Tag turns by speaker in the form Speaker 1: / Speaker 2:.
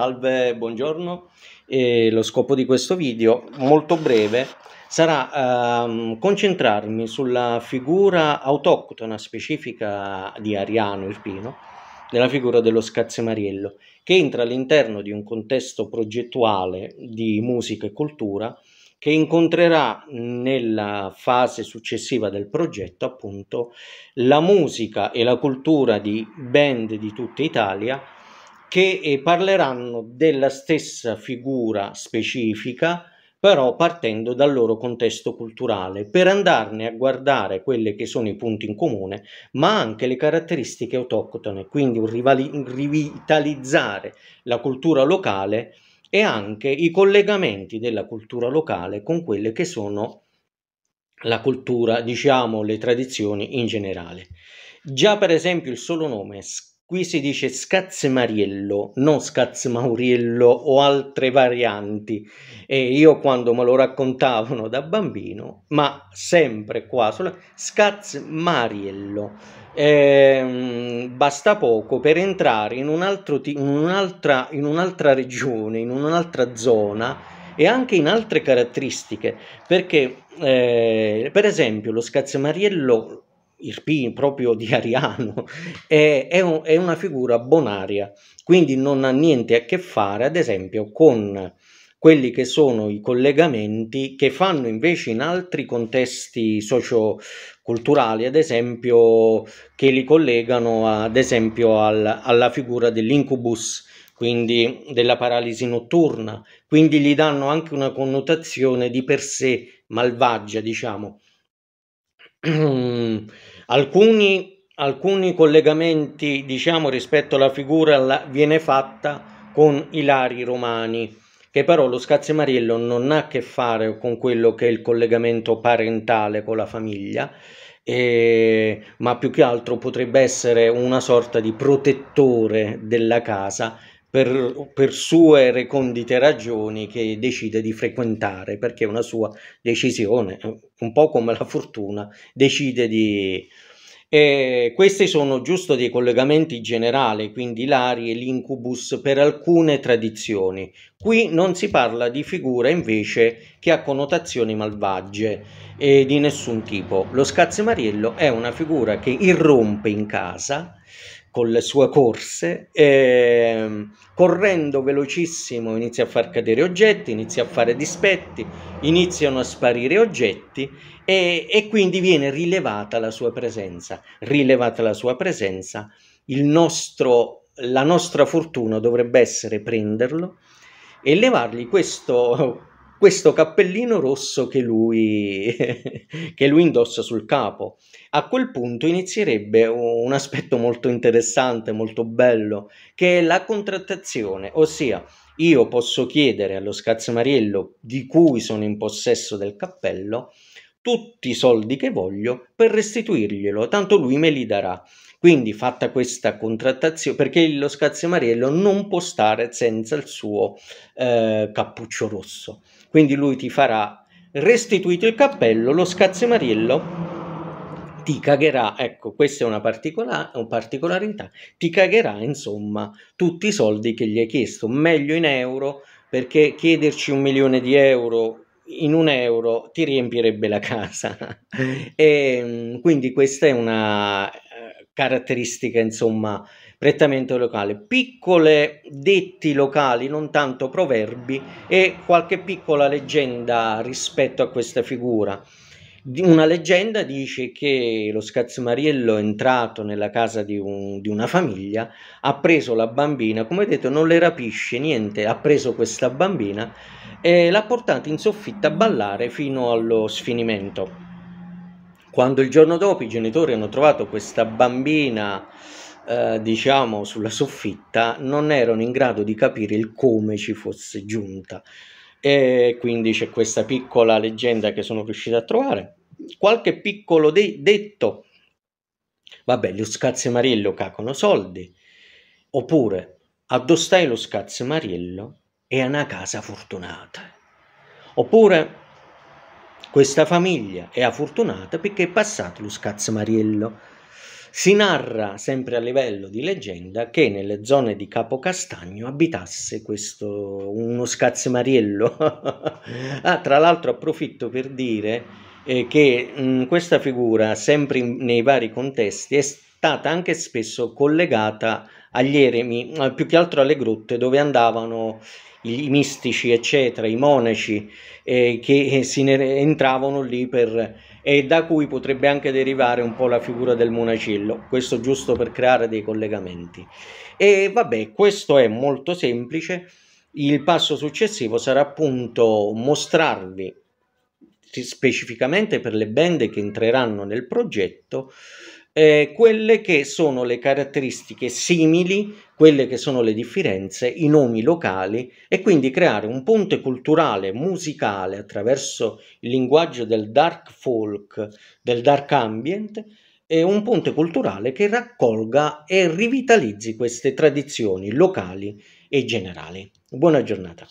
Speaker 1: Salve, buongiorno. E lo scopo di questo video, molto breve, sarà ehm, concentrarmi sulla figura autoctona specifica di Ariano Irpino, della figura dello Scazzemariello, che entra all'interno di un contesto progettuale di musica e cultura che incontrerà nella fase successiva del progetto appunto la musica e la cultura di band di tutta Italia che eh, parleranno della stessa figura specifica, però partendo dal loro contesto culturale, per andarne a guardare quelli che sono i punti in comune, ma anche le caratteristiche autoctone, quindi un rivitalizzare la cultura locale e anche i collegamenti della cultura locale con quelle che sono la cultura, diciamo, le tradizioni in generale. Già per esempio il solo nome Qui si dice scazzemariello, non scazzemauriello o altre varianti. E io quando me lo raccontavano da bambino, ma sempre qua, scazzmariello. Eh, basta poco per entrare in, un altro, in, un'altra, in un'altra regione, in un'altra zona e anche in altre caratteristiche, perché eh, per esempio lo scazzemariello Irpin, proprio di Ariano, è, è, un, è, una figura bonaria, quindi non ha niente a che fare, ad esempio, con quelli che sono i collegamenti che fanno invece in altri contesti socioculturali, ad esempio, che li collegano ad esempio al, alla figura dell'incubus, quindi della paralisi notturna, quindi gli danno anche una connotazione di per sé malvagia, diciamo. Ehm, alcuni, alcuni, collegamenti diciamo, rispetto alla figura la, viene fatta con Ilari Romani, che però lo Scazzemariello non ha a che fare con quello che è il collegamento parentale con la famiglia, eh, ma più che altro potrebbe essere una sorta di protettore della casa per, per sue recondite ragioni che decide di frequentare, perché è una sua decisione, eh, un po' come la fortuna, decide di... E questi sono giusto dei collegamenti generali, quindi l'ari e l'incubus per alcune tradizioni. Qui non si parla di figura invece che ha connotazioni malvagie e di nessun tipo. Lo scazzemariello è una figura che irrompe in casa con le sue corse, e, ehm, correndo velocissimo inizia a far cadere oggetti, inizia a fare dispetti, iniziano a sparire oggetti e, e quindi viene rilevata la sua presenza. Rilevata la sua presenza, nostro, la nostra fortuna dovrebbe essere prenderlo e levargli questo questo cappellino rosso che lui, che lui indossa sul capo. A quel punto inizierebbe un aspetto molto interessante, molto bello, che è la contrattazione, ossia io posso chiedere allo scazzamariello di cui sono in possesso del cappello tutti i soldi che voglio per restituirglielo, tanto lui me li darà. Quindi fatta questa contrattazione, perché lo scazzamariello non può stare senza il suo eh, cappuccio rosso. Quindi lui ti farà restituito il cappello, lo scazzemariello ti cagherà, ecco questa è una, particola- una particolarità, ti cagherà insomma tutti i soldi che gli hai chiesto, meglio in euro perché chiederci un milione di euro in un euro ti riempirebbe la casa. e, eh. ehm, quindi questa è una eh, caratteristica insomma prettamente locale, piccole detti locali, non tanto proverbi e qualche piccola leggenda rispetto a questa figura. Una leggenda dice che lo scazzumariello è entrato nella casa di, un, di una famiglia, ha preso la bambina, come detto non le rapisce niente, ha preso questa bambina e l'ha portata in soffitta a ballare fino allo sfinimento. Quando il giorno dopo i genitori hanno trovato questa bambina eh, diciamo sulla soffitta non erano in grado di capire il come ci fosse giunta e quindi c'è questa piccola leggenda che sono riuscito a trovare qualche piccolo de- detto vabbè lo scazzemariello cacano soldi oppure addostai lo scazzemariello e a una casa fortunata oppure questa famiglia è fortunata perché è passato lo scazzemariello si narra, sempre a livello di leggenda, che nelle zone di Capocastagno abitasse questo, uno scazzemariello. ah, tra l'altro approfitto per dire eh, che mh, mm, questa figura, sempre in, nei vari contesti, è stata anche spesso collegata agli eremi, più che altro alle grotte dove andavano i mistici, eccetera, i monaci eh, che eh, si entravano lì per e da cui potrebbe anche derivare un po' la figura del monacillo, questo giusto per creare dei collegamenti. E vabbè, questo è molto semplice, il passo successivo sarà appunto mostrarvi specificamente per le band che entreranno nel progetto eh, quelle che sono le caratteristiche simili, quelle che sono le differenze, i nomi locali e quindi creare un ponte culturale, musicale attraverso il linguaggio del dark folk, del dark ambient, eh, un ponte culturale che raccolga e rivitalizzi queste tradizioni locali e generali. Buona giornata.